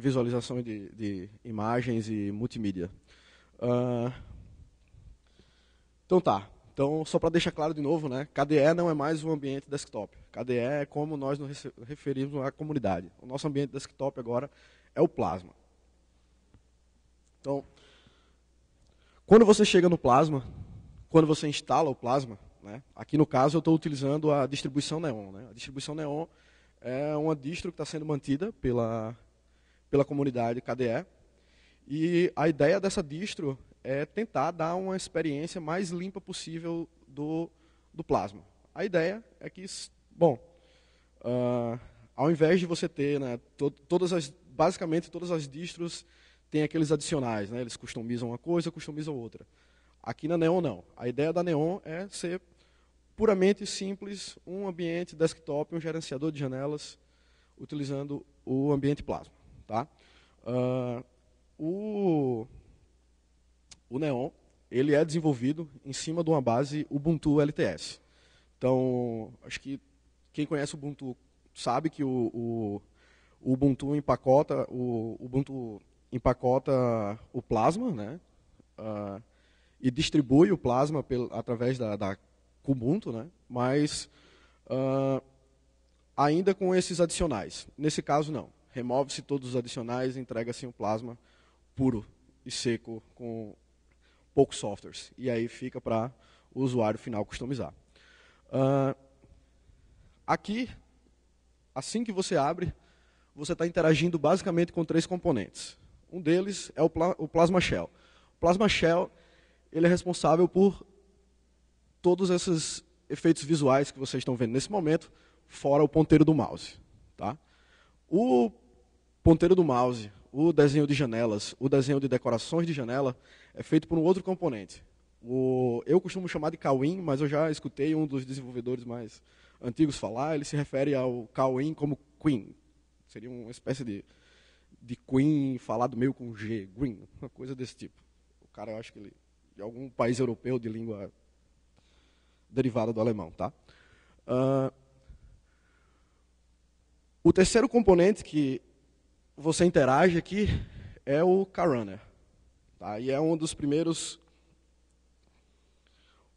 visualização de, de imagens e multimídia. Uh, então tá. Então, só para deixar claro de novo, né, KDE não é mais um ambiente desktop. KDE é como nós nos referimos à comunidade. O nosso ambiente desktop agora é o Plasma. Então, quando você chega no Plasma, quando você instala o Plasma, né, aqui no caso eu estou utilizando a distribuição Neon. Né? A distribuição Neon é uma distro que está sendo mantida pela pela comunidade KDE. E a ideia dessa distro é tentar dar uma experiência mais limpa possível do, do plasma. A ideia é que, bom, uh, ao invés de você ter né, to, todas as, basicamente todas as distros têm aqueles adicionais, né, eles customizam uma coisa, customizam outra. Aqui na Neon não. A ideia da Neon é ser puramente simples, um ambiente desktop, um gerenciador de janelas, utilizando o ambiente plasma. Tá? Uh, o, o Neon ele é desenvolvido em cima de uma base Ubuntu LTS. Então, acho que quem conhece o Ubuntu sabe que o, o, o Ubuntu empacota o, o Ubuntu empacota o Plasma, né? Uh, e distribui o Plasma pel, através da, da Kubuntu, né? Mas uh, ainda com esses adicionais. Nesse caso, não remove-se todos os adicionais e entrega-se um plasma puro e seco com poucos softwares. E aí fica para o usuário final customizar. Uh, aqui, assim que você abre, você está interagindo basicamente com três componentes. Um deles é o, o Plasma Shell. O Plasma Shell ele é responsável por todos esses efeitos visuais que vocês estão vendo nesse momento, fora o ponteiro do mouse. Tá? O ponteiro do mouse, o desenho de janelas, o desenho de decorações de janela é feito por um outro componente. O, eu costumo chamar de Cowin, mas eu já escutei um dos desenvolvedores mais antigos falar, ele se refere ao Cowin como Queen. Seria uma espécie de, de Queen falado meio com G, Green, uma coisa desse tipo. O cara, eu acho que ele de algum país europeu de língua derivada do alemão, tá? Uh, o terceiro componente que você interage aqui é o Karana. Tá? E é um dos primeiros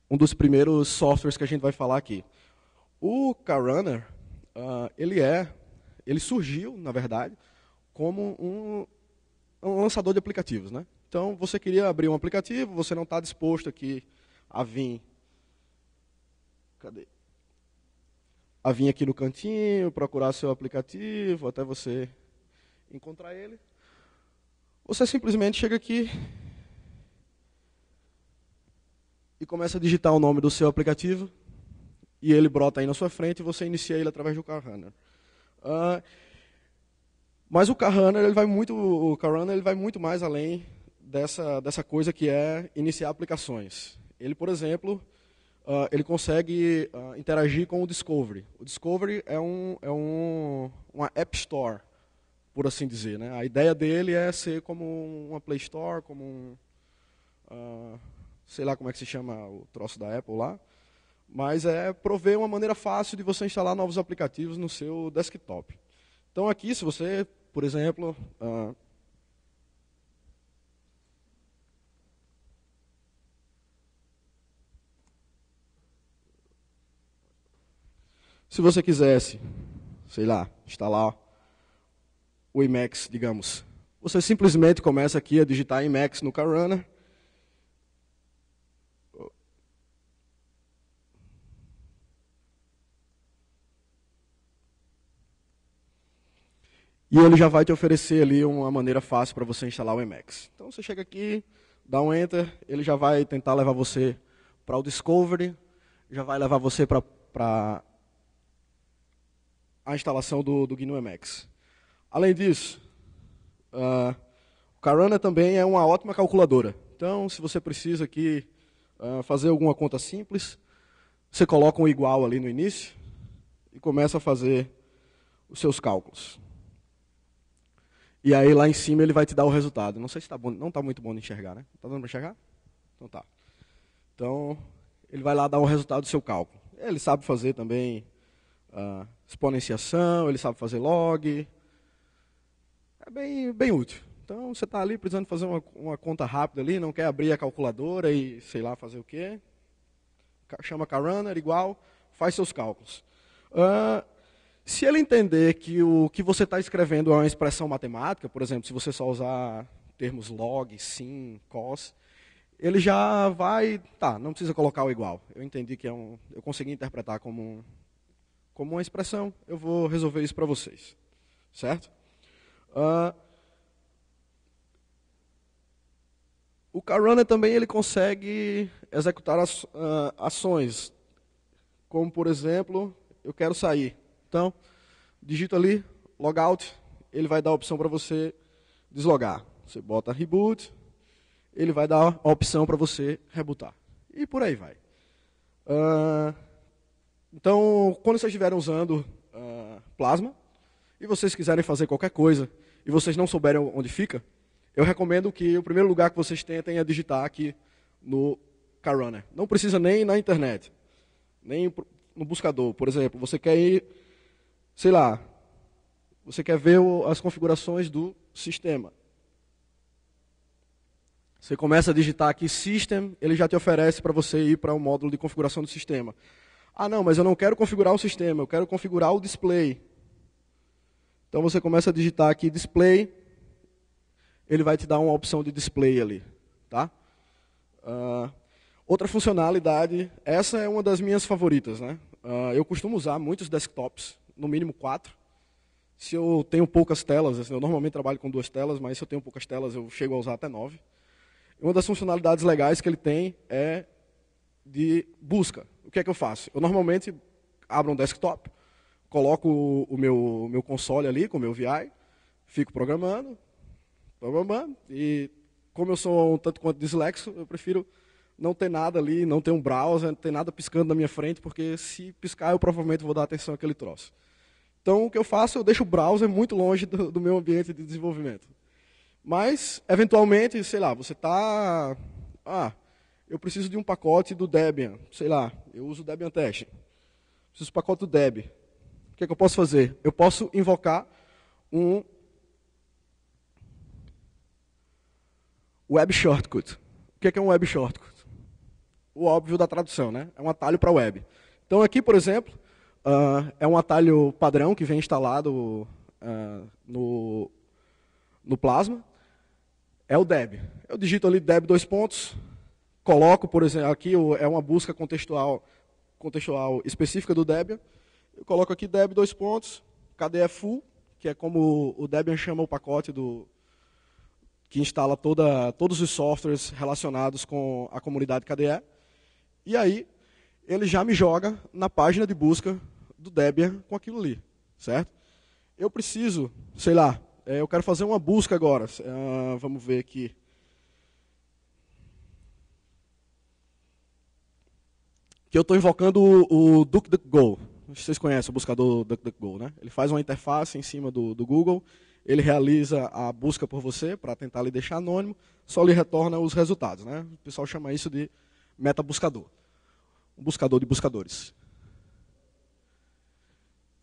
um dos primeiros softwares que a gente vai falar aqui. O Karana, uh, ele é, ele surgiu, na verdade, como um, um lançador de aplicativos, né? Então, você queria abrir um aplicativo, você não está disposto aqui a vir. Cadê? a vir aqui no cantinho, procurar seu aplicativo, até você encontrar ele. Você simplesmente chega aqui e começa a digitar o nome do seu aplicativo e ele brota aí na sua frente e você inicia ele através do CarRunner. Uh, mas o CarRunner ele vai muito, o CarRunner ele vai muito mais além dessa dessa coisa que é iniciar aplicações. Ele, por exemplo, uh, ele consegue uh, interagir com o Discovery. O Discovery é, um, é um, uma App Store, por assim dizer. Né? A ideia dele é ser como uma Play Store, como um. Uh, sei lá como é que se chama o troço da Apple lá. Mas é prover uma maneira fácil de você instalar novos aplicativos no seu desktop. Então, aqui, se você, por exemplo, uh, Se você quisesse, sei lá, instalar o Emacs, digamos, você simplesmente começa aqui a digitar Emacs no Carana. E ele já vai te oferecer ali uma maneira fácil para você instalar o Emacs. Então você chega aqui, dá um enter, ele já vai tentar levar você para o Discovery, já vai levar você para a instalação do, do GNU-MX. Além disso, uh, o Carana também é uma ótima calculadora. Então, se você precisa aqui uh, fazer alguma conta simples, você coloca um igual ali no início e começa a fazer os seus cálculos. E aí lá em cima ele vai te dar o resultado. Não sei se está bom, não está muito bom de enxergar, né? Está dando para enxergar? Então tá. Então ele vai lá dar o resultado do seu cálculo. Ele sabe fazer também uh, exponenciação, ele sabe fazer log. É bem, bem útil. Então, você está ali precisando fazer uma, uma, conta rápida ali, não quer abrir a calculadora e sei lá fazer o quê. Chama Carana, igual, faz seus cálculos. Uh, se ele entender que o que você está escrevendo é uma expressão matemática, por exemplo, se você só usar termos log, sim, cos, ele já vai, tá, não precisa colocar o igual. Eu entendi que é um, eu consegui interpretar como um, como uma expressão, eu vou resolver isso para vocês. Certo? Uh, o Karana também ele consegue executar as, uh, ah, ações, como por exemplo, eu quero sair. Então, digita ali, logout, ele vai dar a opção para você deslogar. Você bota reboot, ele vai dar a opção para você rebootar. E por aí vai. Uh, então, quando vocês estiverem usando uh, plasma, e vocês quiserem fazer qualquer coisa, e vocês não souberem onde fica, eu recomendo que o primeiro lugar que vocês tentem é digitar aqui no Carrunner. Não precisa nem na internet, nem no buscador. Por exemplo, você quer ir, sei lá, você quer ver as configurações do sistema. Você começa a digitar aqui System, ele já te oferece para você ir para o um módulo de configuração do sistema. Ah, não, mas eu não quero configurar o sistema, eu quero configurar o display. Então você começa a digitar aqui display, ele vai te dar uma opção de display ali, tá? Uh, outra funcionalidade, essa é uma das minhas favoritas, né? Uh, eu costumo usar muitos desktops, no mínimo quatro. Se eu tenho poucas telas, assim, eu normalmente trabalho com duas telas, mas se eu tenho poucas telas eu chego a usar até nove. Uma das funcionalidades legais que ele tem é de busca o que é que eu faço? Eu normalmente abro um desktop, coloco o, meu, meu console ali com o meu VI, fico programando, e como eu sou um tanto quanto dislexo, eu prefiro não ter nada ali, não ter um browser, não ter nada piscando na minha frente, porque se piscar eu provavelmente vou dar atenção àquele troço. Então o que eu faço, eu deixo o browser muito longe do, do meu ambiente de desenvolvimento. Mas, eventualmente, sei lá, você está... Ah, eu preciso de um pacote do Debian, sei lá, eu uso o Debian Test. Preciso do pacote do Deb. O que, é que eu posso fazer? Eu posso invocar um web shortcut. O que é, que é um web shortcut? O óbvio da tradução, né? É um atalho para web. Então aqui, por exemplo, uh, é um atalho padrão que vem instalado uh, no, no Plasma. É o deb. Eu digito ali deb dois pontos, coloco, por exemplo, aqui é uma busca contextual, contextual específica do Debian. Eu coloco aqui Debian dois pontos, KDE full, que é como o Debian chama o pacote do que instala toda, todos os softwares relacionados com a comunidade KDE. E aí ele já me joga na página de busca do Debian com aquilo ali, certo? Eu preciso, sei lá, é, eu quero fazer uma busca agora. É, vamos ver aqui. que eu estou invocando o, o DuckDuckGo. Vocês conhecem o buscador DuckDuckGo, né? Ele faz uma interface em cima do, do Google, ele realiza a busca por você para tentar lhe deixar anônimo, só lhe retorna os resultados, né? O pessoal chama isso de meta-buscador. Um buscador de buscadores.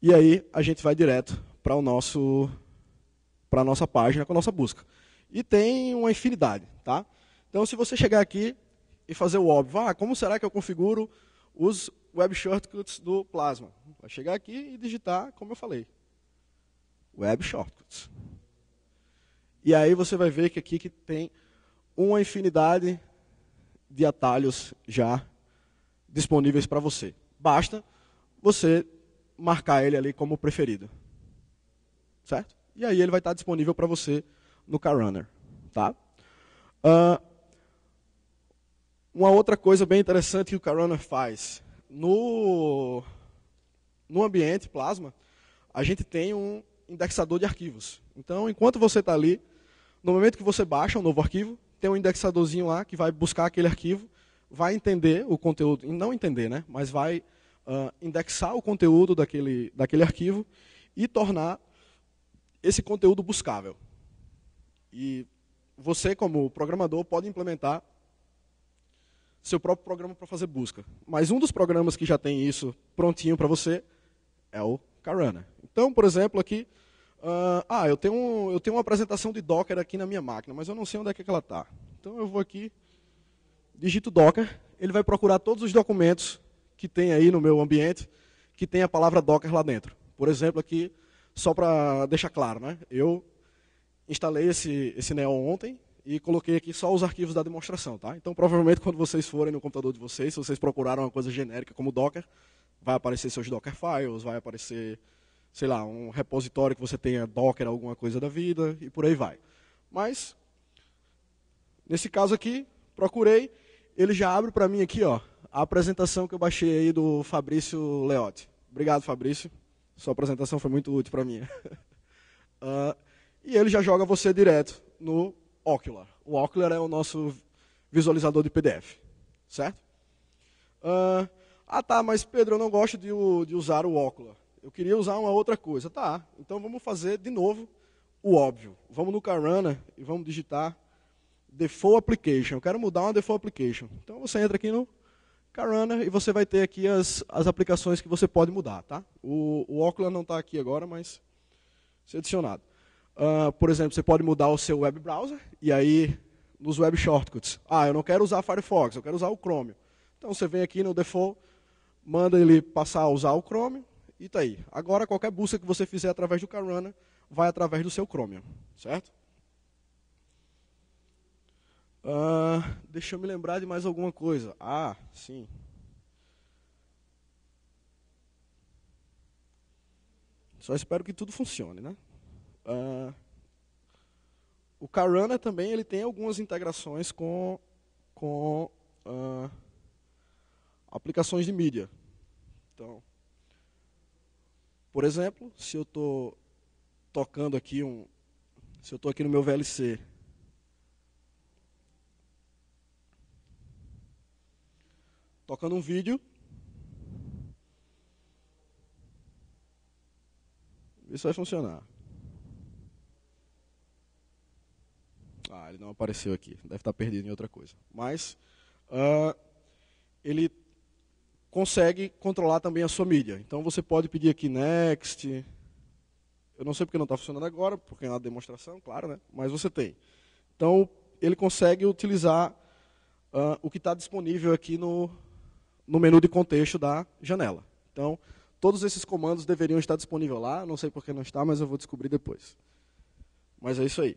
E aí a gente vai direto para o nosso para a nossa página com a nossa busca. E tem uma infinidade, tá? Então se você chegar aqui e fazer o óbvio, ah, como será que eu configuro os web shortcuts do Plasma. Vai chegar aqui e digitar, como eu falei, web shortcuts. E aí você vai ver que aqui que tem uma infinidade de atalhos já disponíveis para você. Basta você marcar ele ali como preferido. Certo? E aí ele vai estar tá disponível para você no CarRunner. Tá? Uh, uma outra coisa bem interessante que o Corona faz. No, no ambiente Plasma, a gente tem um indexador de arquivos. Então, enquanto você está ali, no momento que você baixa um novo arquivo, tem um indexadorzinho lá que vai buscar aquele arquivo, vai entender o conteúdo, não entender, né? mas vai uh, indexar o conteúdo daquele, daquele arquivo e tornar esse conteúdo buscável. E você, como programador, pode implementar seu próprio programa para fazer busca. Mas um dos programas que já tem isso prontinho para você é o Karana. Então, por exemplo, aqui, uh, ah, eu tenho, eu tenho uma apresentação de Docker aqui na minha máquina, mas eu não sei onde é que, é que ela está. Então eu vou aqui, digito Docker, ele vai procurar todos os documentos que tem aí no meu ambiente, que tem a palavra Docker lá dentro. Por exemplo, aqui, só para deixar claro, né? eu instalei esse, esse Neo ontem, e coloquei aqui só os arquivos da demonstração, tá? Então, provavelmente, quando vocês forem no computador de vocês, se vocês procuraram uma coisa genérica como Docker, vai aparecer seus Docker files, vai aparecer, sei lá, um repositório que você tenha Docker, alguma coisa da vida, e por aí vai. Mas, nesse caso aqui, procurei, ele já abre para mim aqui, ó, a apresentação que eu baixei aí do Fabrício Leotti. Obrigado, Fabrício. Sua apresentação foi muito útil para mim. uh, e ele já joga você direto no Ocular. O Ocular é o nosso visualizador de PDF, certo? Uh, ah, tá, mas Pedro, eu não gosto de, de usar o Ocular. Eu queria usar uma outra coisa. Tá, então vamos fazer de novo o óbvio. Vamos no Carana e vamos digitar default application. Eu quero mudar uma default application. Então você entra aqui no Carana e você vai ter aqui as, as aplicações que você pode mudar, tá? O, o Ocular não está aqui agora, mas ser adicionado. Uh, por exemplo, você pode mudar o seu web browser e aí nos web shortcuts. Ah, eu não quero usar Firefox, eu quero usar o Chrome. Então você vem aqui no default, manda ele passar a usar o Chrome e tá aí. Agora qualquer busca que você fizer através do Carrana vai através do seu Chrome certo? Uh, deixa eu me lembrar de mais alguma coisa. Ah, sim. Só espero que tudo funcione, né? Uh, o Karana também ele tem algumas integrações com, com uh, aplicações de mídia. Então, por exemplo, se eu estou tocando aqui um, se eu estou aqui no meu VLC tocando um vídeo. Isso vai funcionar. Ah, ele não apareceu aqui. Deve estar perdido em outra coisa. Mas uh, ele consegue controlar também a sua mídia. Então você pode pedir aqui next. Eu não sei porque não está funcionando agora, porque é uma demonstração, claro, né? Mas você tem. Então ele consegue utilizar uh, o que está disponível aqui no, no menu de contexto da janela. Então todos esses comandos deveriam estar disponíveis lá. Não sei porque não está, mas eu vou descobrir depois. Mas é isso aí.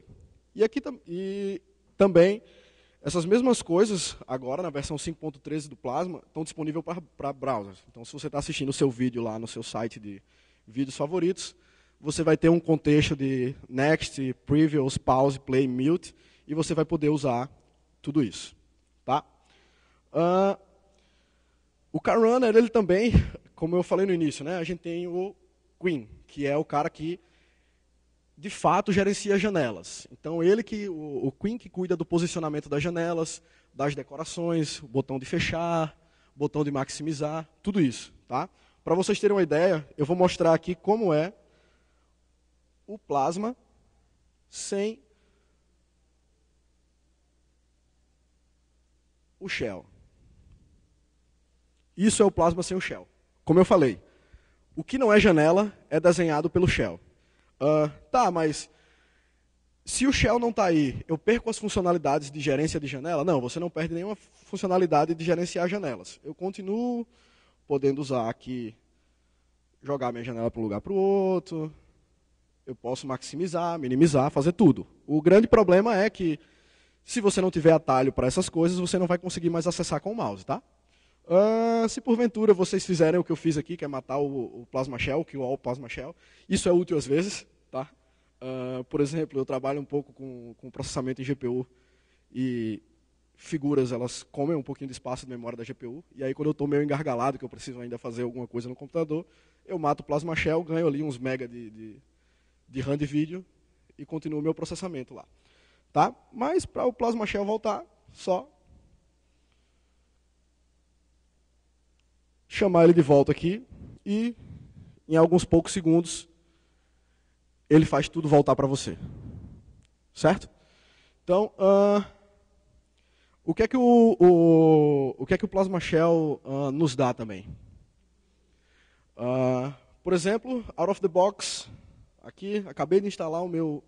E aqui e também essas mesmas coisas, agora na versão 5.13 do Plasma, estão disponíveis para browsers. Então, se você está assistindo o seu vídeo lá no seu site de vídeos favoritos, você vai ter um contexto de next, previous, pause, play, mute, e você vai poder usar tudo isso. Tá? Uh, o carunner ele também, como eu falei no início, né, a gente tem o Queen, que é o cara que de fato gerencia janelas. Então ele que o, o Queen que cuida do posicionamento das janelas, das decorações, o botão de fechar, o botão de maximizar, tudo isso, tá? Para vocês terem uma ideia, eu vou mostrar aqui como é o plasma sem o shell. Isso é o plasma sem o shell. Como eu falei, o que não é janela é desenhado pelo shell. Uh, tá, mas se o Shell não está aí, eu perco as funcionalidades de gerência de janela? Não, você não perde nenhuma funcionalidade de gerenciar janelas. Eu continuo podendo usar aqui, jogar minha janela para um lugar para o outro. Eu posso maximizar, minimizar, fazer tudo. O grande problema é que se você não tiver atalho para essas coisas, você não vai conseguir mais acessar com o mouse, tá? Uh, se porventura vocês fizerem o que eu fiz aqui, que é matar o, o plasma shell, que o plasma shell, isso é útil às vezes, tá? Uh, por exemplo, eu trabalho um pouco com, com processamento em GPU e figuras elas comem um pouquinho de espaço de memória da GPU, e aí quando eu estou meio engargalado, que eu preciso ainda fazer alguma coisa no computador, eu mato o Plasma Shell, ganho ali uns mega de, de, de RAM de vídeo e continuo meu processamento lá. Tá? Mas para o Plasma Shell voltar, só chamar ele de volta aqui e, em alguns poucos segundos, ele faz tudo voltar para você. Certo? Então, uh, o, que é que o, o, o que é que o Plasma Shell uh, ah, nos dá também? Uh, por exemplo, out of the box, aqui, acabei de instalar o meu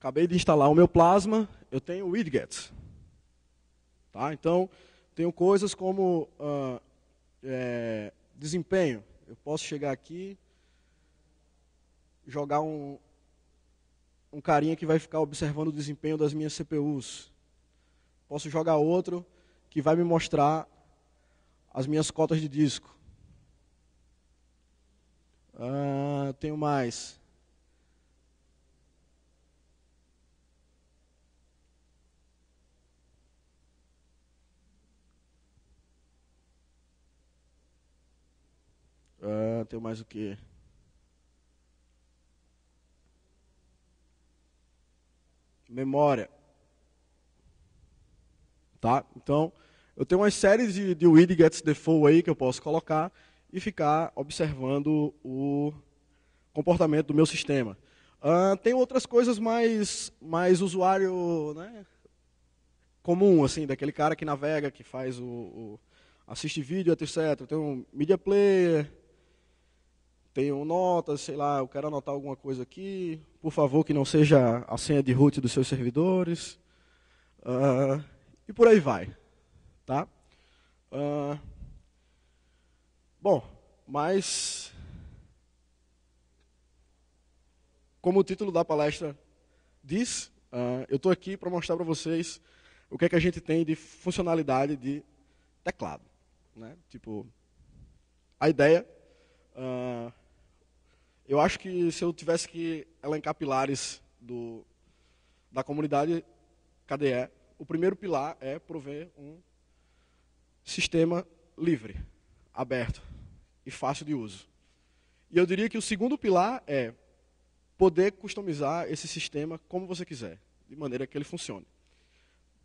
acabei de instalar o meu Plasma, eu tenho o widget. Tá? Então, tenho coisas como ah, é, desempenho. Eu posso chegar aqui, jogar um, um carinha que vai ficar observando o desempenho das minhas CPUs. Posso jogar outro que vai me mostrar as minhas cotas de disco. Ah, tenho mais. Ah, tem mais o quê? Memória. Tá? Então, eu tenho uma série de, de Weed Gets aí que eu posso colocar e ficar observando o comportamento do meu sistema. Uh, tem outras coisas mais, mais usuário né, comum, assim, daquele cara que navega, que faz o, o assiste vídeo, etc. Tem um media player, tenham notas, sei lá, eu quero anotar alguma coisa aqui, por favor que não seja a senha de root dos seus servidores, uh, e por aí vai, tá? Uh, bom, mas como o título da palestra diz, uh, eu estou aqui para mostrar para vocês o que é que a gente tem de funcionalidade de teclado, né? Tipo, a ideia Uh, eu acho que se eu tivesse que elencar pilares do, da comunidade KDE, é, o primeiro pilar é prover um sistema livre, aberto e fácil de uso. E eu diria que o segundo pilar é poder customizar esse sistema como você quiser, de maneira que ele funcione.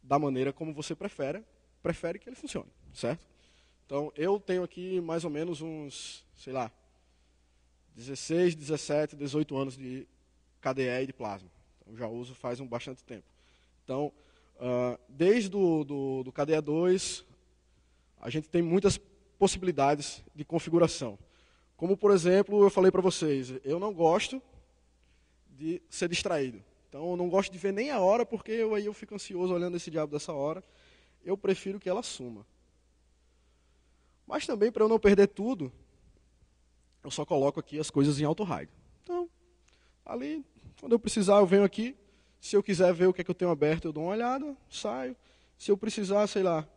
Da maneira como você prefere, prefere que ele funcione, certo? Então, eu tenho aqui mais ou menos uns, sei lá, 16, 17, 18 anos de KDE e de plasma. Então, já uso faz um bastante tempo. Então, uh, desde o do, do KDE 2, a gente tem muitas possibilidades de configuração. Como, por exemplo, eu falei para vocês, eu não gosto de ser distraído. Então, eu não gosto de ver nem a hora, porque eu, aí eu fico ansioso olhando esse diabo dessa hora. Eu prefiro que ela suma. Mas também, para eu não perder tudo, eu só coloco aqui as coisas em auto hide. Então, ali, quando eu precisar, eu venho aqui. Se eu quiser ver o que é que eu tenho aberto, eu dou uma olhada, saio. Se eu precisar, sei lá,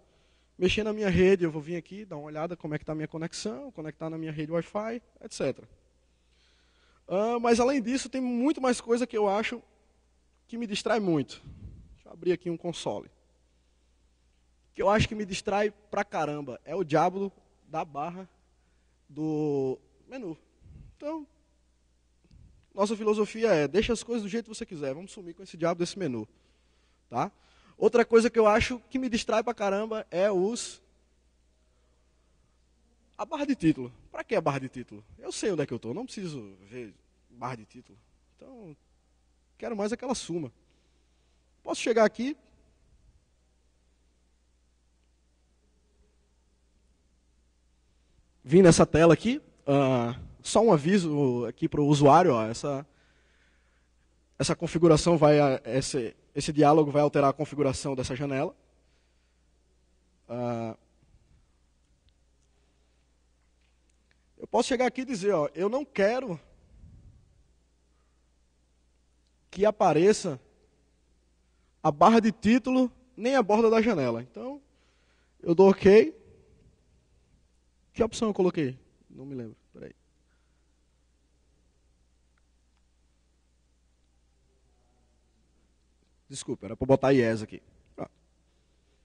mexer na minha rede, eu vou vir aqui, dar uma olhada como é que está a minha conexão, conectar é tá na minha rede Wi-Fi, etc. Ah, mas além disso, tem muito mais coisa que eu acho que me distrai muito. Deixa eu abrir aqui um console. Que eu acho que me distrai pra caramba. É o diabo da barra do menu. Então, nossa filosofia é: deixa as coisas do jeito que você quiser, vamos sumir com esse diabo desse menu. Tá? Outra coisa que eu acho que me distrai pra caramba é os. A barra de título. Pra que a barra de título? Eu sei onde é que eu tô, não preciso ver barra de título. Então, quero mais aquela suma. Posso chegar aqui, vim nessa tela aqui, Uh, só um aviso aqui para o usuário, ó, essa, essa configuração vai, ah, esse, esse diálogo vai alterar a configuração dessa janela. Uh, eu posso chegar aqui e dizer, ó, eu não quero que apareça a barra de título nem a borda da janela. Então, eu dou OK. Que opção eu coloquei? Não me lembro. Peraí. Desculpa, era para botar IES aqui. Ah,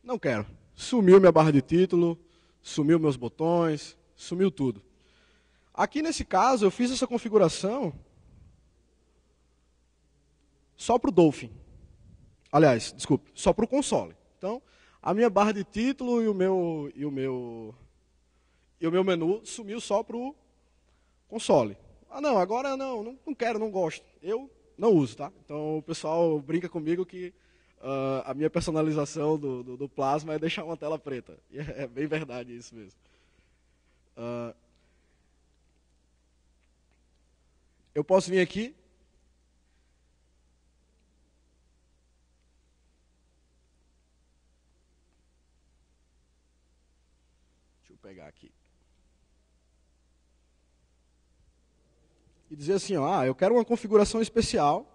não quero. Sumiu minha barra de título, sumiu meus botões, sumiu tudo. Aqui nesse caso, eu fiz essa configuração só para o Dolphin. Aliás, desculpe, só para o console. Então, a minha barra de título e o meu, e o meu e o meu menu sumiu só para o console. Ah, não, agora não, não, não, quero, não gosto. Eu não uso, tá? Então o pessoal brinca comigo que uh, a minha personalização do, do, do, plasma é deixar uma tela preta. E é, é bem verdade isso mesmo. Uh, eu posso vir aqui e dizer assim, ó, ah, eu quero uma configuração especial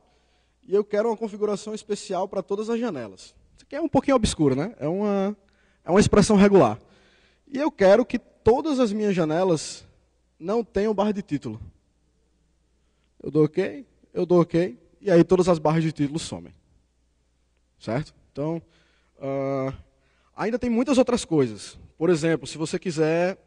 e eu quero uma configuração especial para todas as janelas. Isso aqui é um pouquinho obscuro, né? É uma, é uma expressão regular. E eu quero que todas as minhas janelas não tenham barra de título. Eu dou OK, eu dou OK, e aí todas as barras de título somem. Certo? Então, uh, ainda tem muitas outras coisas. Por exemplo, se você quiser...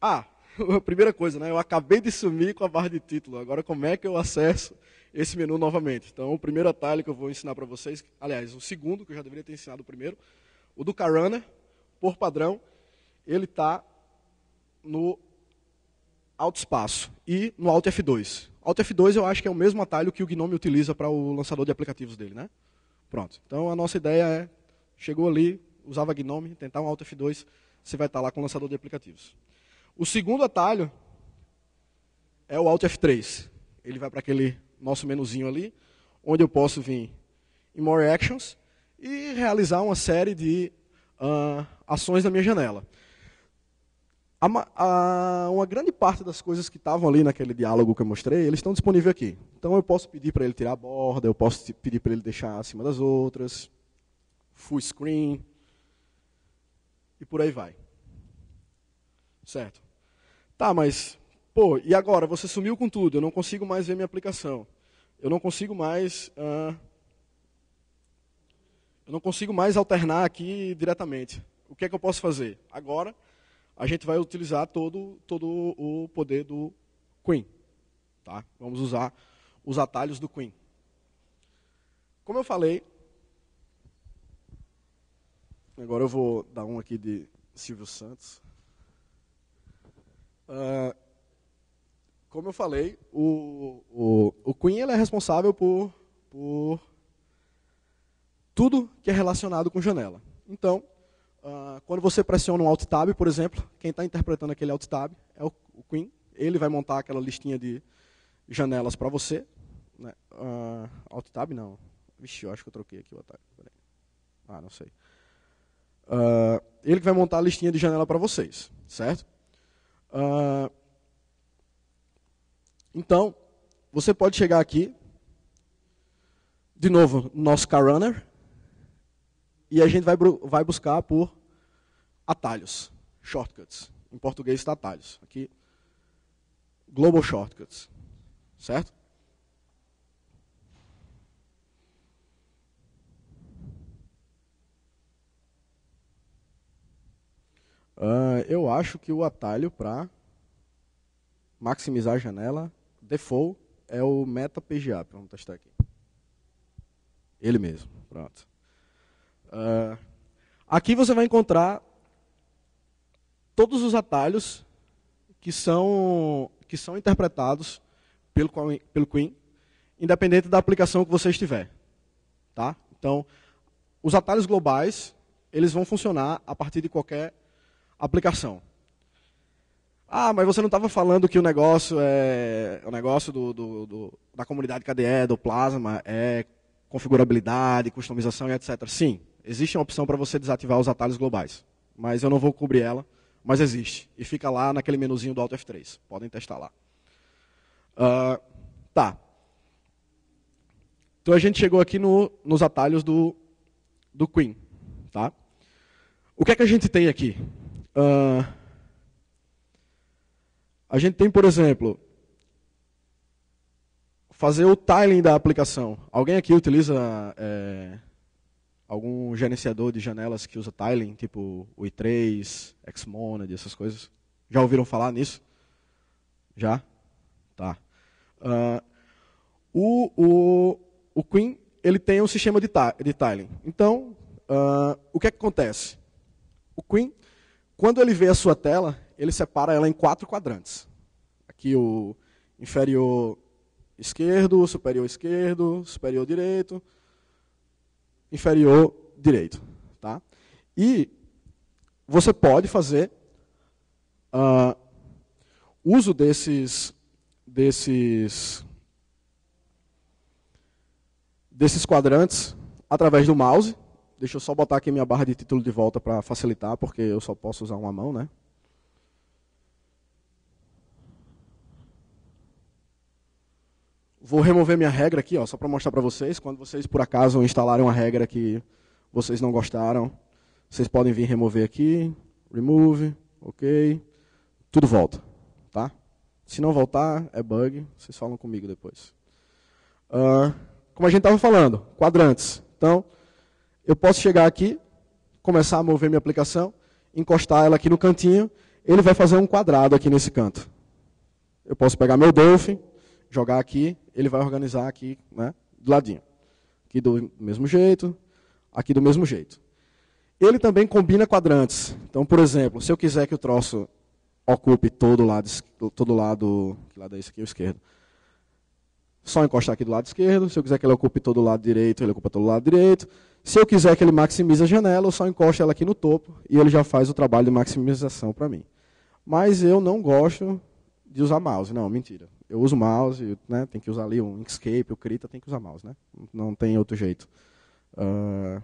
Ah, a primeira coisa, né? Eu acabei de sumir com a barra de título. Agora, como é que eu acesso esse menu novamente? Então, o primeiro atalho que eu vou ensinar para vocês, aliás, o segundo, que eu já deveria ter ensinado o primeiro, o do Carana, por padrão, ele está no alto Espaço e no Alt F2. Alt F2 eu acho que é o mesmo atalho que o Gnome utiliza para o lançador de aplicativos dele, né? Pronto. Então a nossa ideia é, chegou ali, usava Gnome, tentar um Alt F2, você vai estar tá lá com o lançador de aplicativos. O segundo atalho é o Alt F3. Ele vai para aquele nosso menuzinho ali, onde eu posso vir em More Actions e realizar uma série de uh, ações na minha janela. A, a, uma grande parte das coisas que estavam ali naquele diálogo que eu mostrei, eles estão disponíveis aqui. Então eu posso pedir para ele tirar a borda, eu posso pedir para ele deixar acima das outras, full screen, e por aí vai. Certo? Tá, mas, pô, e agora? Você sumiu com tudo, eu não consigo mais ver minha aplicação. Eu não consigo mais. Uh, eu não consigo mais alternar aqui diretamente. O que é que eu posso fazer? Agora, a gente vai utilizar todo, todo o poder do Queen. Tá? Vamos usar os atalhos do Queen. Como eu falei, agora eu vou dar um aqui de Silvio Santos. Uh, como eu falei, o, o, o Queen é responsável por, por tudo que é relacionado com janela. Então, uh, quando você pressiona um Alt Tab, por exemplo, quem está interpretando aquele Alt Tab é o, o Queen. Ele vai montar aquela listinha de janelas para você. Né? Uh, alt Tab não. Vixe, eu acho que eu troquei aqui o atalho. Ah, não sei. Uh, ele que vai montar a listinha de janela para vocês, certo? Ah, então, você pode chegar aqui, de novo, no nosso car runner, e a gente vai, vai buscar por atalhos, shortcuts. Em português está atalhos. Aqui, global shortcuts. Certo? Uh, eu acho que o atalho para maximizar a janela, default, é o meta PGA. Vamos testar aqui. Ele mesmo, pronto. Uh, aqui você vai encontrar todos os atalhos que são, que são interpretados pelo, pelo Queen, independente da aplicação que você estiver. Tá? Então, os atalhos globais, eles vão funcionar a partir de qualquer Aplicação. Ah, mas você não estava falando que o negócio é o negócio do, do, do, da comunidade KDE, do Plasma, é configurabilidade, customização e etc. Sim, existe uma opção para você desativar os atalhos globais, mas eu não vou cobrir ela, mas existe e fica lá naquele menuzinho do Alt F3. Podem testar lá. Uh, tá. Então a gente chegou aqui no, nos atalhos do do Queen, tá? O que é que a gente tem aqui? Uh, a gente tem, por exemplo, fazer o tiling da aplicação. Alguém aqui utiliza é, algum gerenciador de janelas que usa tiling, tipo o i3, Xmonad, essas coisas? Já ouviram falar nisso? Já? Tá. Uh, o, o, o Queen ele tem um sistema de, de tiling. Então, uh, o que, é que acontece? O Queen quando ele vê a sua tela, ele separa ela em quatro quadrantes. Aqui o inferior esquerdo, superior esquerdo, superior direito, inferior direito. Tá? E você pode fazer uh, uso desses, desses, desses quadrantes através do mouse Deixa eu só botar aqui minha barra de título de volta para facilitar, porque eu só posso usar uma mão, né? Vou remover minha regra aqui, ó, só para mostrar para vocês. Quando vocês, por acaso, instalarem uma regra que vocês não gostaram, vocês podem vir remover aqui. Remove, ok. Tudo volta, tá? Se não voltar, é bug. Vocês falam comigo depois. Uh, como a gente estava falando, quadrantes. Então, eu posso chegar aqui, começar a mover minha aplicação, encostar ela aqui no cantinho, ele vai fazer um quadrado aqui nesse canto. Eu posso pegar meu Dolphin, jogar aqui, ele vai organizar aqui, né, do ladinho. Aqui do mesmo jeito, aqui do mesmo jeito. Ele também combina quadrantes. Então, por exemplo, se eu quiser que o troço ocupe todo lado, todo lado, que lado é esse aqui, o esquerdo. Só encostar aqui do lado esquerdo. Se eu quiser que ele ocupe todo o lado direito, ele ocupa todo o lado direito. Se eu quiser que ele maximize a janela, eu só encosto ela aqui no topo e ele já faz o trabalho de maximização para mim. Mas eu não gosto de usar mouse. Não, mentira. Eu uso mouse, né, tem que usar ali um Inkscape, o Krita tem que usar mouse. Né? Não tem outro jeito. Uh...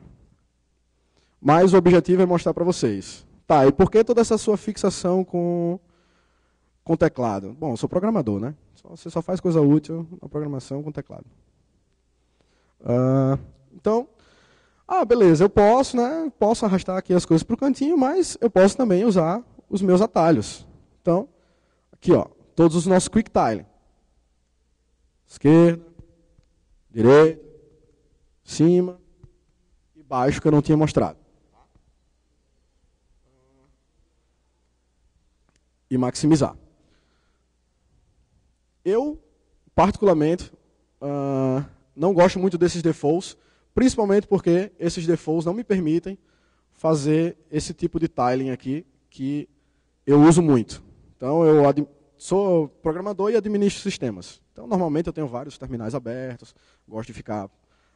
Mas o objetivo é mostrar para vocês. Tá, e por que toda essa sua fixação com, com teclado? Bom, eu sou programador, né? Você só faz coisa útil na programação com teclado. Uh... Então, ah, beleza, eu posso, né? Posso arrastar aqui as coisas para o cantinho, mas eu posso também usar os meus atalhos. Então, aqui, ó, todos os nossos quick tiling. Esquerda, direita, cima e baixo que eu não tinha mostrado. E maximizar. Eu, particularmente, uh, não gosto muito desses defaults, Principalmente porque esses defaults não me permitem fazer esse tipo de tiling aqui, que eu uso muito. Então, eu sou programador e administro sistemas. Então, normalmente eu tenho vários terminais abertos, gosto de ficar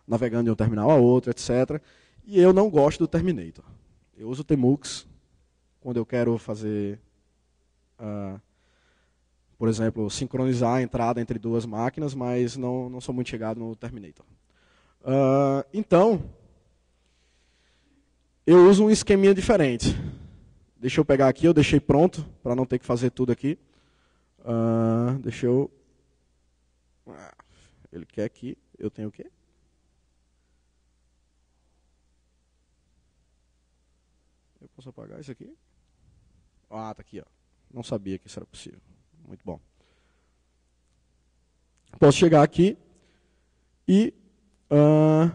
navegando de um terminal a outro, etc. E eu não gosto do Terminator. Eu uso o Temux quando eu quero fazer, uh, por exemplo, sincronizar a entrada entre duas máquinas, mas não, não sou muito chegado no Terminator. Uh, então, eu uso um esqueminha diferente. Deixa eu pegar aqui, eu deixei pronto, para não ter que fazer tudo aqui. Uh, deixa eu... Ah, ele quer que eu tenha o quê? Eu posso apagar isso aqui? Ah, tá aqui, ó. Não sabia que isso era possível. Muito bom. Posso chegar aqui e Uh...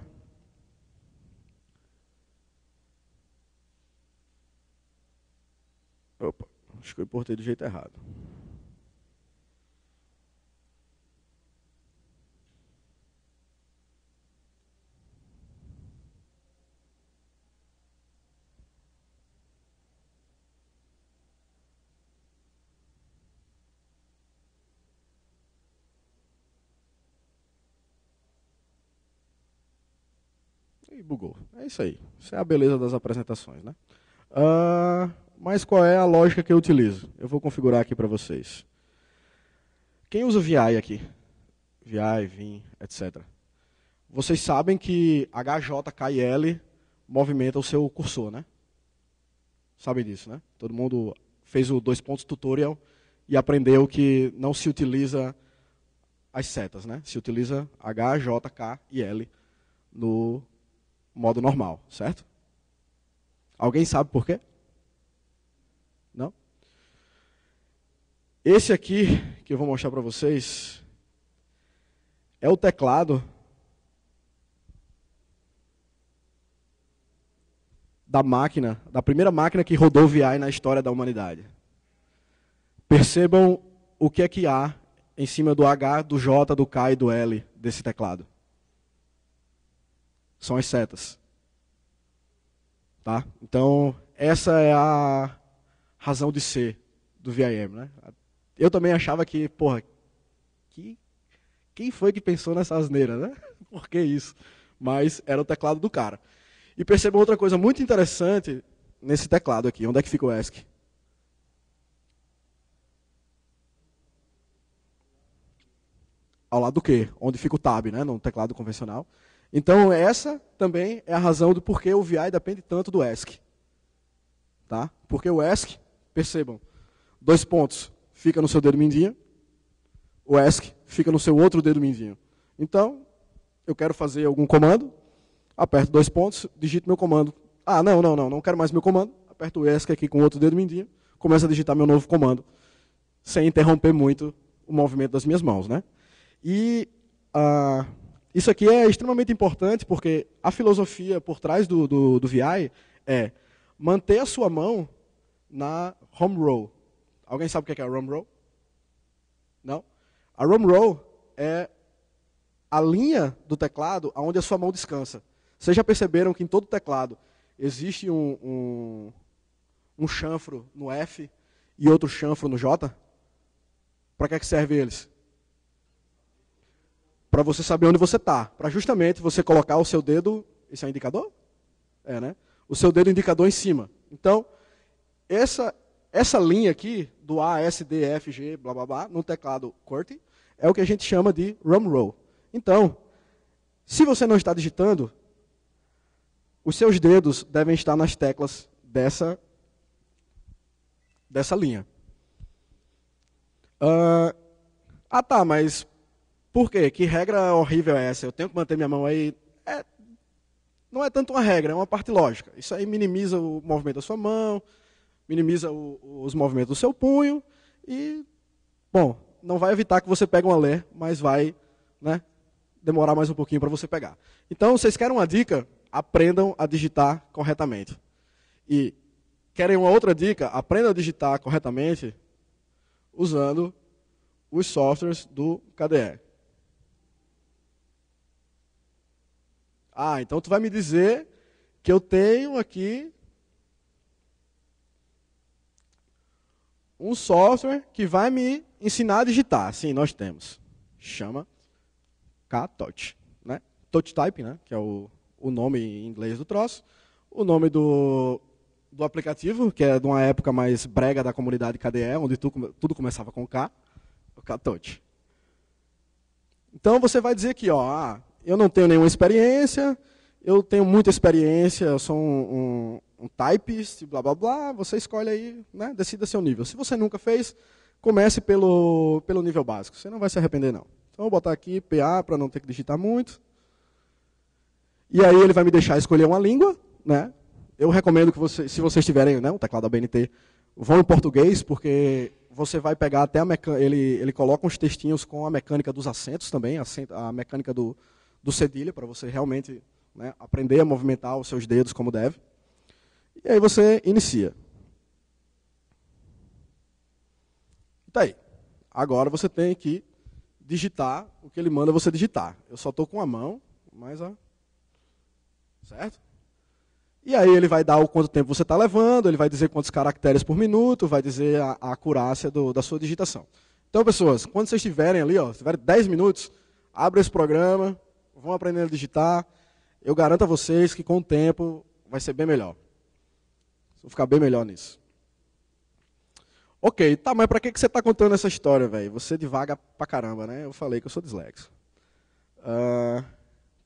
Opa, acho que eu importei do jeito errado. E bugou. É isso aí. Isso é a beleza das apresentações, né? Uh, mas qual é a lógica que eu utilizo? Eu vou configurar aqui para vocês. Quem usa VI aqui? VI, Vim, etc. Vocês sabem que HJ, K e L movimenta o seu cursor, né? Sabem disso, né? Todo mundo fez o dois pontos tutorial e aprendeu que não se utiliza as setas, né? Se utiliza H, J, K e L no modo normal, certo? Alguém sabe por quê? Não? Esse aqui que eu vou mostrar para vocês é o teclado da máquina, da primeira máquina que rodou VI na história da humanidade. Percebam o que é que há em cima do H, do J, do K e do L desse teclado são as setas. Tá? Então, essa é a razão de ser do VIM, né? Eu também achava que, porra, que quem foi que pensou nessa asneira, né? Por que isso? Mas era o teclado do cara. E percebam outra coisa muito interessante nesse teclado aqui. Onde é que fica o ESC? Ao lado do quê? Onde fica o tab, né? No teclado convencional. Então, essa também é a razão do porquê o VI depende tanto do ESC. Tá? Porque o ESC, percebam, dois pontos fica no seu dedo mindinho, o ESC fica no seu outro dedo mindinho. Então, eu quero fazer algum comando, aperto dois pontos, digito meu comando. Ah, não, não, não, não quero mais meu comando, aperto o ESC aqui com o outro dedo mindinho, começo a digitar meu novo comando, sem interromper muito o movimento das minhas mãos. Né? E... Uh, isso aqui é extremamente importante porque a filosofia por trás do, do, do VI é manter a sua mão na home row. Alguém sabe o que é a home row? Não? A home row é a linha do teclado onde a sua mão descansa. Vocês já perceberam que em todo teclado existe um, um, um chanfro no F e outro chanfro no J? Para que, é que serve eles? para você saber onde você está, para justamente você colocar o seu dedo, esse é o indicador? É, né? O seu dedo indicador em cima. Então, essa essa linha aqui do A, S, D, F, G, blá blá blá, no teclado QWERTY, é o que a gente chama de rum roll. Então, se você não está digitando, os seus dedos devem estar nas teclas dessa, dessa linha. Uh, ah tá, mas por quê? Que regra horrível é essa? Eu tenho que manter minha mão aí. É, não é tanto uma regra, é uma parte lógica. Isso aí minimiza o movimento da sua mão, minimiza o, os movimentos do seu punho e, bom, não vai evitar que você pegue uma lé, mas vai né, demorar mais um pouquinho para você pegar. Então, vocês querem uma dica? Aprendam a digitar corretamente. E querem uma outra dica? Aprenda a digitar corretamente usando os softwares do KDE. Ah, então tu vai me dizer que eu tenho aqui um software que vai me ensinar a digitar. Sim, nós temos. Chama KTouch, né? Touch Type, né? Que é o, o nome em inglês do troço. O nome do, do aplicativo, que é de uma época mais brega da comunidade KDE, onde tu, tudo começava com K, é o KTouch. Então você vai dizer aqui, ó, ah, eu não tenho nenhuma experiência, eu tenho muita experiência, eu sou um, um, um typist, blá blá blá, você escolhe aí, né, decida seu nível. Se você nunca fez, comece pelo, pelo nível básico, você não vai se arrepender não. Então vou botar aqui PA para não ter que digitar muito. E aí ele vai me deixar escolher uma língua, né? Eu recomendo que você, se vocês tiverem né, um teclado ABNT, vão em português, porque você vai pegar até a mecânica, ele, ele coloca uns textinhos com a mecânica dos acentos também, a, mecânica do, do cedilha, para você realmente né, aprender a movimentar os seus dedos como deve. E aí você inicia. Está aí. Agora você tem que digitar o que ele manda você digitar. Eu só estou com a mão, mas a. Certo? E aí ele vai dar o quanto tempo você está levando, ele vai dizer quantos caracteres por minuto, vai dizer a, a acurácia do, da sua digitação. Então, pessoas, quando vocês estiverem ali, ó, tiverem 10 minutos, abre esse programa, vão aprendendo a digitar. Eu garanto a vocês que com o tempo vai ser bem melhor. Vou ficar bem melhor nisso. Ok, tá, mas pra que, que você tá contando essa história, velho? Você devaga pra caramba, né? Eu falei que eu sou dislexo. Uh,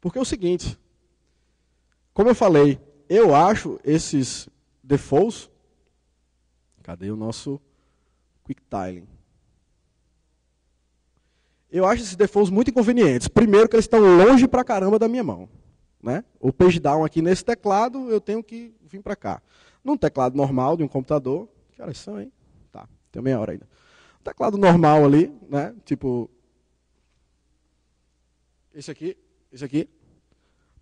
porque é o seguinte, como eu falei, eu acho esses defaults. Cadê o nosso QuickTiling? Eu acho esses defaults muito inconvenientes. Primeiro, que eles estão longe pra caramba da minha mão. Né? O page down aqui nesse teclado, eu tenho que vir para cá. Num teclado normal de um computador, que horas são, hein? Tá, tem meia hora ainda. Um teclado normal ali, né? Tipo. Esse aqui, esse aqui.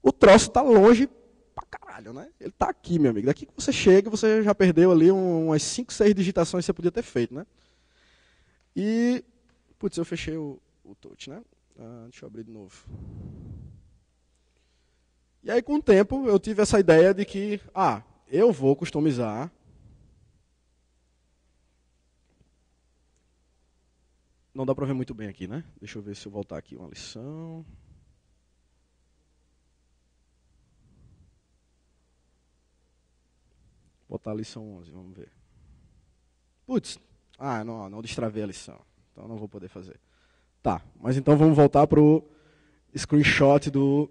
O troço está longe pra caralho, né? Ele está aqui, meu amigo. Daqui que você chega, você já perdeu ali umas 5, 6 digitações que você podia ter feito, né? E. Putz, eu fechei o, o touch, né? Ah, deixa eu abrir de novo. E aí, com o tempo, eu tive essa ideia de que, ah, eu vou customizar Não dá para ver muito bem aqui, né? Deixa eu ver se eu voltar aqui uma lição. Botar a lição 11, vamos ver. Putz, ah, não, não destravei a lição, então não vou poder fazer. Tá, mas então vamos voltar pro screenshot do.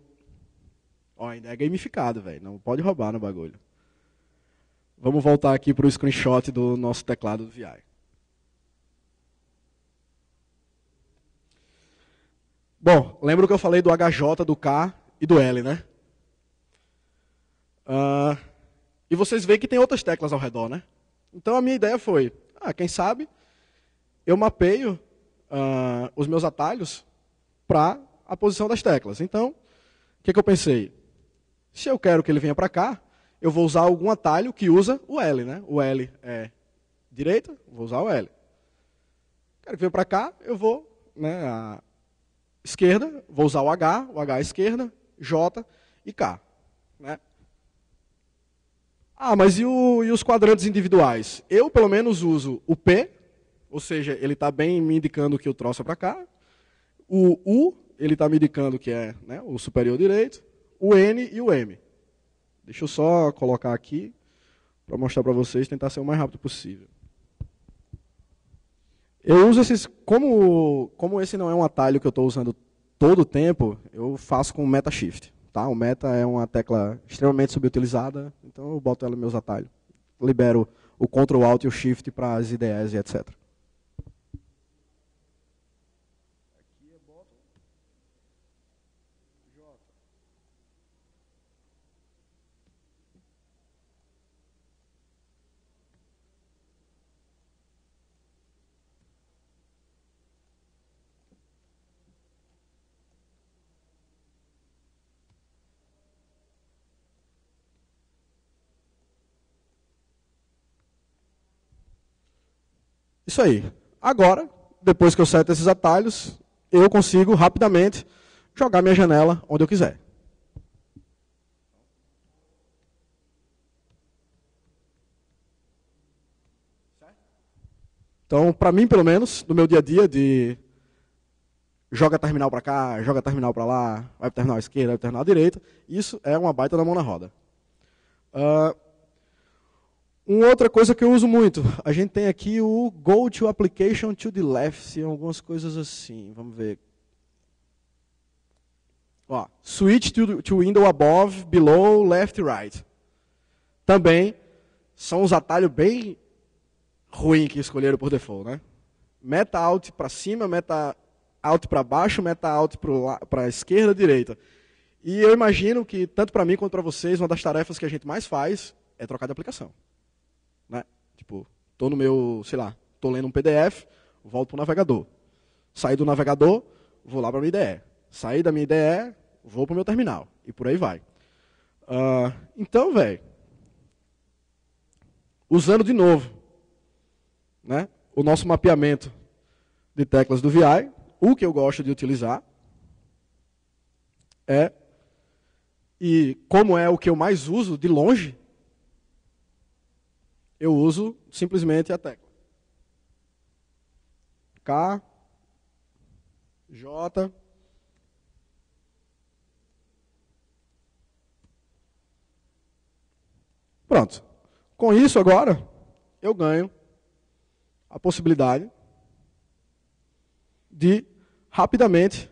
Ó, ainda é gamificado, velho. Não pode roubar no bagulho. Vamos voltar aqui pro screenshot do nosso teclado do VI. Bom, lembra que eu falei do HJ, do K e do L, né? Uh, e vocês veem que tem outras teclas ao redor, né? Então a minha ideia foi, ah, quem sabe eu mapeio uh, os meus atalhos para a posição das teclas. Então, o que, que eu pensei? Se eu quero que ele venha para cá, eu vou usar algum atalho que usa o L. Né? O L é direita, vou usar o L. Quero que venha para cá, eu vou né, a esquerda, vou usar o H, o H à esquerda, J e K. Né? Ah, mas e, o, e os quadrantes individuais? Eu, pelo menos, uso o P, ou seja, ele está bem me indicando que o troço é para cá. O U, ele está me indicando que é né, o superior direito. O N e o M. Deixa eu só colocar aqui para mostrar para vocês, tentar ser o mais rápido possível. Eu uso esses. Como, como esse não é um atalho que eu estou usando todo o tempo, eu faço com o Meta Shift. Tá? O Meta é uma tecla extremamente subutilizada, então eu boto ela nos meus atalhos. Libero o Ctrl Alt e o Shift para as ideias e etc. Isso aí. Agora, depois que eu seto esses atalhos, eu consigo rapidamente jogar minha janela onde eu quiser. Então, para mim, pelo menos, no meu dia a dia de joga terminal para cá, joga terminal para lá, vai para terminal à esquerda, vai para terminal à direita, isso é uma baita da mão na roda. Uh, uma outra coisa que eu uso muito, a gente tem aqui o Go to Application to the Left, algumas coisas assim, vamos ver. Ó, switch to, to Window Above, Below, Left, Right. Também são os atalhos bem ruins que escolheram por default, né? Meta Alt para cima, Meta Alt para baixo, Meta Alt para esquerda, direita. E eu imagino que, tanto para mim quanto para vocês, uma das tarefas que a gente mais faz é trocar de aplicação. Né? Tipo, estou no meu, sei lá, estou lendo um PDF, volto para o navegador. Saí do navegador, vou lá para minha IDE. Saí da minha IDE, vou para o meu terminal. E por aí vai. Uh, então, velho, usando de novo né, o nosso mapeamento de teclas do VI, o que eu gosto de utilizar é, e como é o que eu mais uso de longe, eu uso simplesmente a tecla. K, J, Pronto. Com isso, agora, eu ganho a possibilidade de rapidamente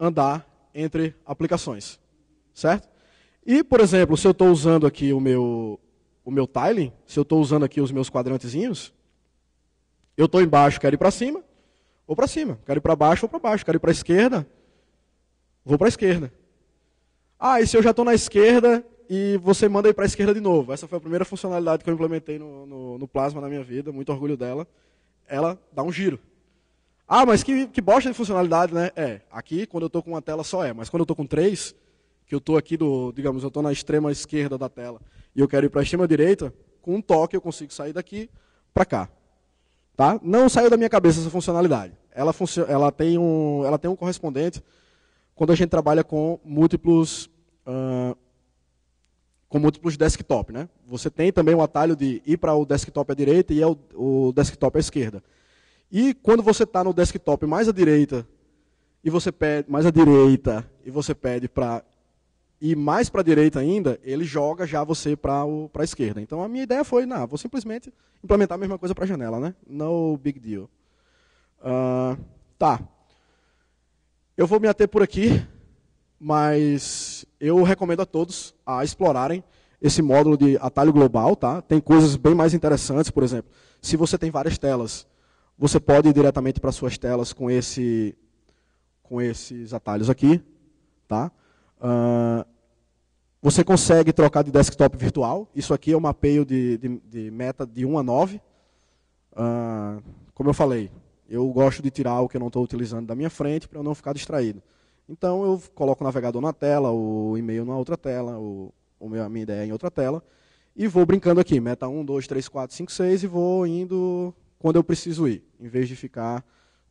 andar entre aplicações. Certo? E, por exemplo, se eu estou usando aqui o meu o meu tiling, se eu estou usando aqui os meus quadrantezinhos, eu estou embaixo, quero ir para cima, ou para cima. Quero ir para baixo ou para baixo. Quero ir para a esquerda, vou para a esquerda. Ah, e se eu já estou na esquerda e você manda ir para a esquerda de novo? Essa foi a primeira funcionalidade que eu implementei no, no, no, Plasma na minha vida, muito orgulho dela. Ela dá um giro. Ah, mas que, que bosta de funcionalidade, né? É, aqui quando eu estou com uma tela só é, mas quando eu estou com três, que eu estou aqui do, digamos, eu estou na extrema esquerda da tela e eu quero ir para a extrema direita, com um toque eu consigo sair daqui para cá. Tá? Não saiu da minha cabeça essa funcionalidade. Ela, func ela, tem, um, ela tem um correspondente quando a gente trabalha com múltiplos uh, com múltiplos desktop. Né? Você tem também o um atalho de ir para o desktop à direita e ao, o desktop à esquerda. E quando você está no desktop mais à direita e você pede mais à direita e você pede para e mais para a direita ainda, ele joga já você para a esquerda. Então a minha ideia foi, não, vou simplesmente implementar a mesma coisa para a janela, né? No big deal. Uh, tá. Eu vou me ater por aqui, mas eu recomendo a todos a explorarem esse módulo de atalho global, tá? Tem coisas bem mais interessantes, por exemplo, se você tem várias telas, você pode ir diretamente para suas telas com esse com esses atalhos aqui, tá? Ah, você consegue trocar de desktop virtual. Isso aqui é um mapeio de, de, de meta de 1 a 9. Ah, como eu falei, eu gosto de tirar o que eu não estou utilizando da minha frente para eu não ficar distraído. Então eu coloco o navegador na tela, o e-mail na outra tela, o, a minha ideia em outra tela. E vou brincando aqui, meta 1, 2, 3, 4, 5, 6 e vou indo quando eu preciso ir. Em vez de ficar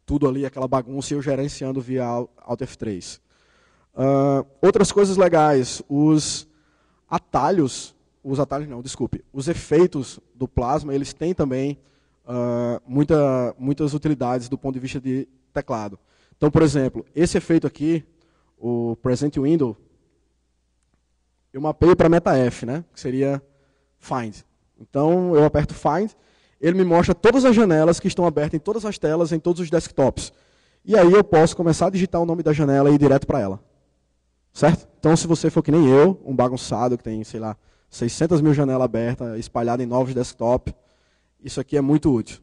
tudo ali, aquela bagunça, eu gerenciando via Alt F3. Ah, outras coisas legais, os atalhos, os atalhos não, desculpe, os efeitos do plasma, eles têm também uh, muita, muitas utilidades do ponto de vista de teclado. Então, por exemplo, esse efeito aqui, o Present Window, eu mapeio para meta F, né, que seria Find. Então, eu aperto Find, ele me mostra todas as janelas que estão abertas em todas as telas, em todos os desktops. E aí eu posso começar a digitar o nome da janela e ir direto para ela. Certo? Então, se você for que nem eu, um bagunçado que tem, sei lá, 600 mil janelas abertas, espalhado em novos desktop, isso aqui é muito útil.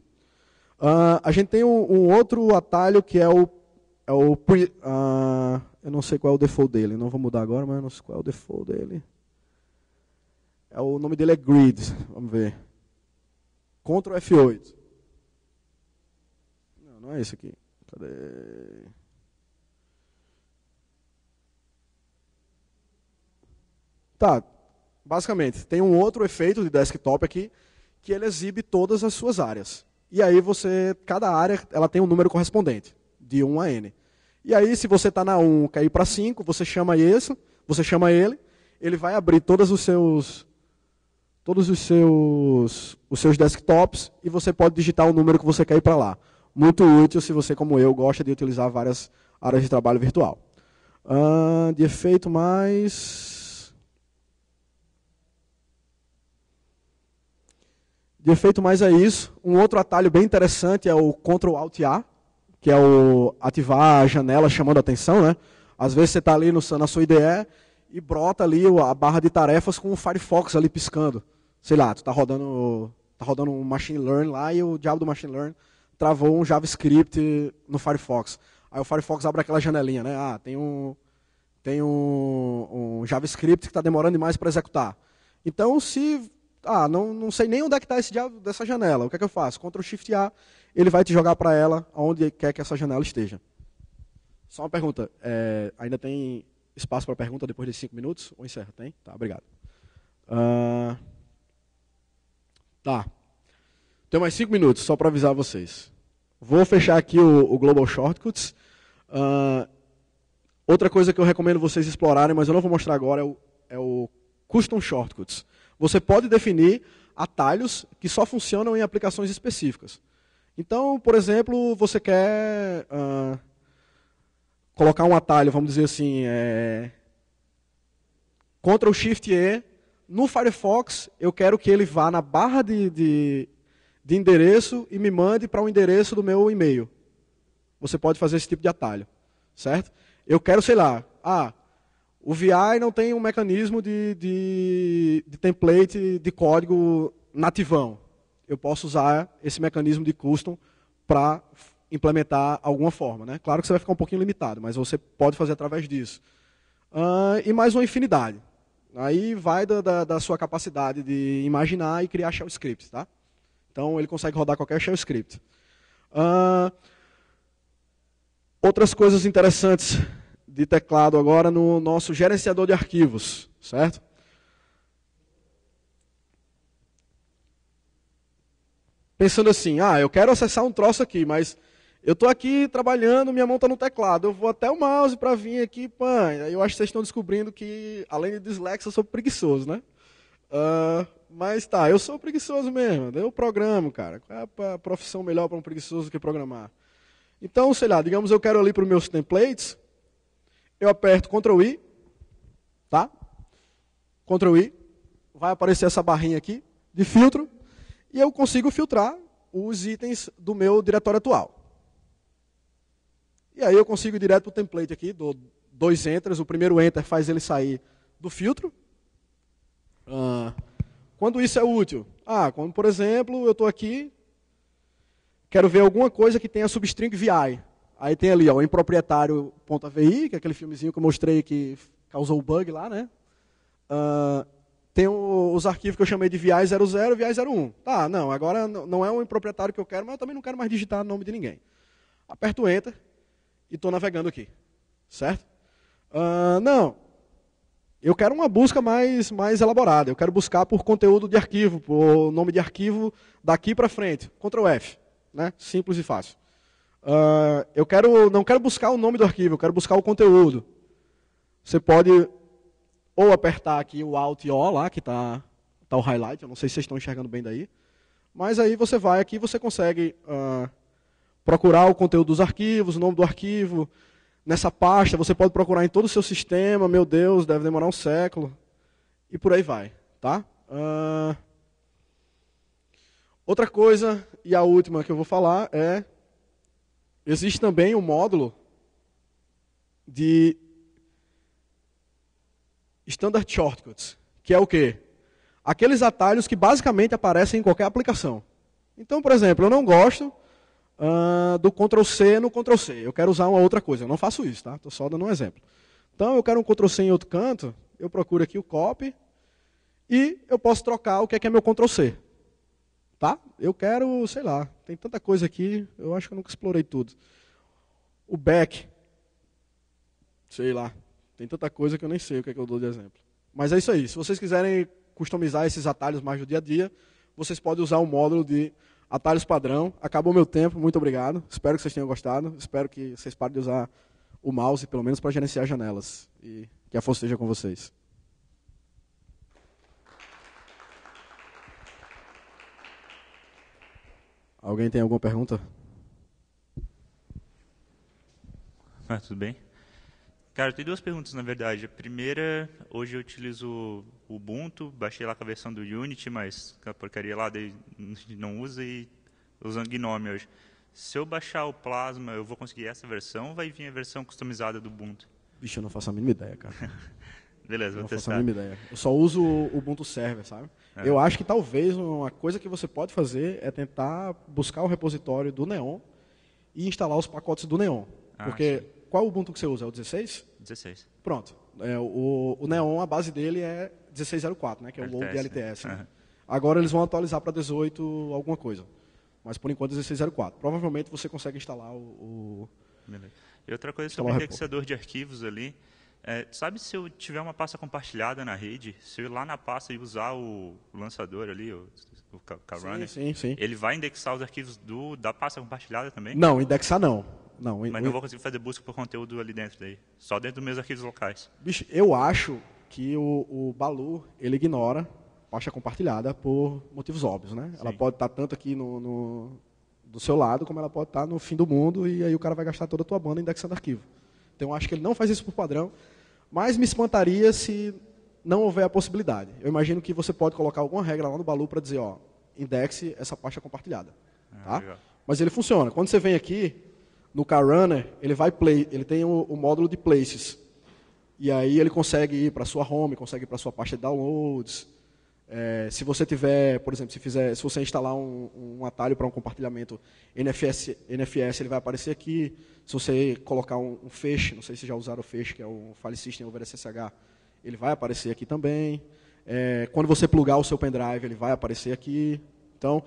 Uh, a gente tem um, um, outro atalho que é o. É o uh, eu não sei qual é o default dele, não vou mudar agora, mas não sei qual é o default dele. É, o nome dele é Grid, vamos ver. Ctrl F8. Não, não é isso aqui. Cadê? Tá, basicamente, tem um outro efeito de desktop aqui, que ele exibe todas as suas áreas. E aí você, cada área, ela tem um número correspondente, de 1 a n. E aí, se você está na 1, cair para 5, você chama esse, você chama ele, ele vai abrir todos os seus todos os seus os seus desktops e você pode digitar o número que você quer ir para lá. Muito útil se você, como eu, gosta de utilizar várias áreas de trabalho virtual. Uh, de efeito mais De efeito, mais é isso. Um outro atalho bem interessante é o Ctrl Alt A, que é o ativar a janela chamando a atenção, né? Às vezes você está ali no, na sua IDE e brota ali a barra de tarefas com o Firefox ali piscando. Sei lá, tu está rodando, tá rodando um machine learn lá e o diabo do machine learn travou um JavaScript no Firefox. Aí o Firefox abre aquela janelinha, né? Ah, tem um, tem um, um JavaScript que está demorando demais para executar. Então, se ah, não, não sei nem onde é que está esse diabo dessa janela. O que é que eu faço? Ctrl Shift A, ele vai te jogar para ela onde quer que essa janela esteja. Só uma pergunta. É, ainda tem espaço para pergunta depois de cinco minutos? Ou encerra? Tem? Tá, obrigado. Uh, tá. Tem mais cinco minutos, só para avisar vocês. Vou fechar aqui o, o Global Shortcuts. Uh, outra coisa que eu recomendo vocês explorarem, mas eu não vou mostrar agora, é o, é o Custom Shortcuts. Você pode definir atalhos que só funcionam em aplicações específicas. Então, por exemplo, você quer uh, colocar um atalho, vamos dizer assim, é, Ctrl Shift E. No Firefox, eu quero que ele vá na barra de, de, de endereço e me mande para o um endereço do meu e-mail. Você pode fazer esse tipo de atalho, certo? Eu quero, sei lá, ah, o VI não tem um mecanismo de, de, de template de código nativão. Eu posso usar esse mecanismo de custom para implementar alguma forma. Né? Claro que você vai ficar um pouquinho limitado, mas você pode fazer através disso. Uh, e mais uma infinidade. Aí vai da, da, da, sua capacidade de imaginar e criar shell scripts. Tá? Então ele consegue rodar qualquer shell script. Uh, outras coisas interessantes de teclado agora no nosso gerenciador de arquivos, certo? Pensando assim, ah, eu quero acessar um troço aqui, mas eu estou aqui trabalhando, minha mão está no teclado, eu vou até o mouse para vir aqui, pã, aí eu acho que vocês estão descobrindo que, além de dislexo, eu sou preguiçoso, né? Uh, mas tá, eu sou preguiçoso mesmo, eu programo, cara. Qual é a profissão melhor para um preguiçoso que programar? Então, sei lá, digamos eu quero ali para os meus templates, eu aperto Ctrl I, tá? Ctrl I, vai aparecer essa barrinha aqui de filtro, e eu consigo filtrar os itens do meu diretório atual. E aí eu consigo ir direto para o template aqui, dou dois enters, o primeiro enter faz ele sair do filtro. Ah, quando isso é útil? Ah, como por exemplo, eu estou aqui, quero ver alguma coisa que tenha substring VI. Aí tem ali, ó, o improprietário.avi, que é aquele filmezinho que eu mostrei que causou o bug lá, né? Uh, tem o, os arquivos que eu chamei de VI 00 e VI 01. Tá, não, agora não é o improprietário que eu quero, mas eu também não quero mais digitar o nome de ninguém. Aperto Enter e estou navegando aqui. Certo? Uh, não, eu quero uma busca mais, mais elaborada. Eu quero buscar por conteúdo de arquivo, por nome de arquivo daqui para frente. Ctrl F. Né? Simples e fácil. Uh, eu quero, não quero buscar o nome do arquivo, eu quero buscar o conteúdo. Você pode ou apertar aqui o Alt e O lá, que está tá o highlight, eu não sei se vocês estão enxergando bem daí. Mas aí você vai aqui e você consegue uh, procurar o conteúdo dos arquivos, o nome do arquivo. Nessa pasta você pode procurar em todo o seu sistema, meu Deus, deve demorar um século. E por aí vai, tá? Uh, outra coisa, e a última que eu vou falar, é Existe também um módulo de Standard Shortcuts, que é o quê? Aqueles atalhos que basicamente aparecem em qualquer aplicação. Então, por exemplo, eu não gosto uh, do Ctrl+C no Ctrl+C. Eu quero usar uma outra coisa. Eu não faço isso, tá? Estou só dando um exemplo. Então, eu quero um Ctrl+C em outro canto, eu procuro aqui o copy e eu posso trocar o que é, que é meu Ctrl+C tá? Eu quero, sei lá, tem tanta coisa aqui, eu acho que eu nunca explorei tudo. O back, sei lá, tem tanta coisa que eu nem sei o que, é que eu dou de exemplo. Mas é isso aí, se vocês quiserem customizar esses atalhos mais do dia a dia, vocês podem usar o um módulo de atalhos padrão. Acabou meu tempo, muito obrigado. Espero que vocês tenham gostado. Espero que vocês parem de usar o mouse, pelo menos, para gerenciar janelas. E que a força esteja com vocês. Alguém tem alguma pergunta? Ah, tudo bem. Cara, tem duas perguntas, na verdade. A primeira, hoje eu utilizo o Ubuntu, baixei lá com a versão do Unity, mas a porcaria lá daí não usa e usando GNOME hoje. Se eu baixar o Plasma, eu vou conseguir essa versão ou vai vir a versão customizada do Ubuntu? Bicho, eu não faço a mínima ideia, cara. Beleza, vou não testar. faço a ideia. Eu só uso o Ubuntu Server, sabe? É. Eu acho que talvez uma coisa que você pode fazer é tentar buscar o repositório do Neon e instalar os pacotes do Neon. Ah, porque qual qual Ubuntu que você usa? É o 16? 16. Pronto. É, o, o, Neon, a base dele é 1604, né? Que é LTS, o load LTS. Né? Né? Agora eles vão atualizar para 18 alguma coisa. Mas por enquanto 1604. Provavelmente você consegue instalar o. o e outra coisa também é o você de arquivos ali. É, sabe se eu tiver uma pasta compartilhada na rede, se eu ir lá na pasta e usar o lançador ali, o, o sim, sim, sim. ele vai indexar os arquivos do, da pasta compartilhada também? Não, indexar não. não Mas não vou conseguir fazer busca por conteúdo ali dentro daí, só dentro dos meus arquivos locais. Bicho, eu acho que o, o Balu, ele ignora pasta compartilhada por motivos óbvios, né? Sim. Ela pode estar tá tanto aqui no, no, do seu lado, como ela pode estar tá no fim do mundo, e aí o cara vai gastar toda a tua banda indexando arquivo. Então acho que ele não faz isso por padrão, mas me espantaria se não houver a possibilidade. Eu imagino que você pode colocar alguma regra lá no Balu para dizer, ó, indexe essa pasta compartilhada, ah, tá? Mas ele funciona. Quando você vem aqui no Car Runner, ele vai play, ele tem o, o módulo de places. E aí ele consegue ir para sua home, consegue ir para sua pasta de downloads, é, se você tiver, por exemplo, se, fizer, se você instalar um, um atalho para um compartilhamento NFS, NFS, ele vai aparecer aqui. Se você colocar um, um feixe, não sei se já usaram o feixe, que é o File System over SSH, ele vai aparecer aqui também. É, quando você plugar o seu pendrive, ele vai aparecer aqui. Então,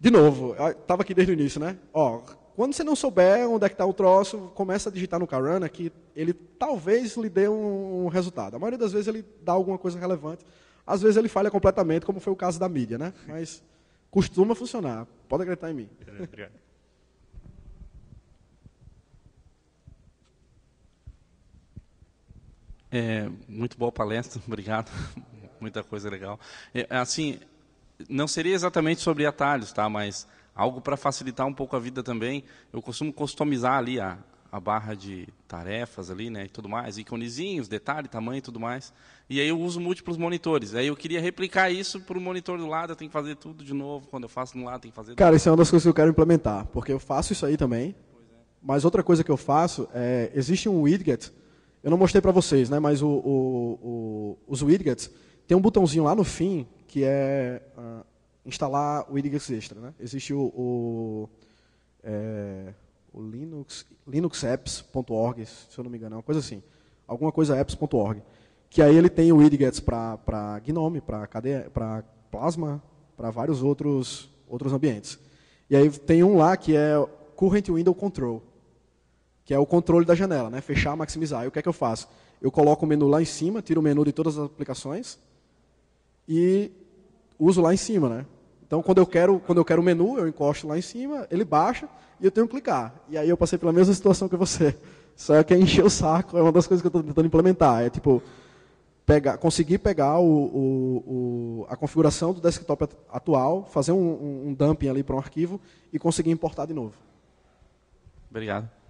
de novo, estava aqui desde o início, né? Ó, quando você não souber onde é que está o troço, começa a digitar no Carana que ele talvez lhe dê um, um resultado. A maioria das vezes ele dá alguma coisa relevante, às vezes ele falha completamente, como foi o caso da mídia, né? Mas costuma funcionar. Pode acreditar em mim. É, muito boa palestra, obrigado. Muita coisa legal. É, assim, não seria exatamente sobre atalhos, tá? Mas algo para facilitar um pouco a vida também. Eu costumo customizar ali a, a barra de tarefas ali, né, e tudo mais, íconezinhos, detalhe, tamanho e tudo mais. E aí eu uso múltiplos monitores. Aí eu queria replicar isso para o monitor do lado, eu tenho que fazer tudo de novo. Quando eu faço no lado, tem que fazer. Cara, isso é uma das coisas que eu quero implementar, porque eu faço isso aí também. É. Mas outra coisa que eu faço é existe um widget. Eu não mostrei para vocês, né? Mas o, o, o, os widgets tem um botãozinho lá no fim que é uh, instalar widgets extra, né? Existe o, é, o Linux, linuxapps.org, se eu não me engano, é uma coisa assim. Alguma coisa apps.org. Que aí ele tem o widgets para GNOME, para Plasma, para vários outros, outros ambientes. E aí tem um lá que é Current Window Control, que é o controle da janela, né? fechar, maximizar. E o que é que eu faço? Eu coloco o menu lá em cima, tiro o menu de todas as aplicações e uso lá em cima. Né? Então, quando eu quero, quando eu quero o menu, eu encosto lá em cima, ele baixa e eu tenho que clicar. E aí eu passei pela mesma situação que você. Só que é encher o saco é uma das coisas que eu estou tentando implementar. É tipo pegar, conseguir pegar o, o, o, a configuração do desktop atual, fazer um, um dumping ali para um arquivo e conseguir importar de novo. Obrigado.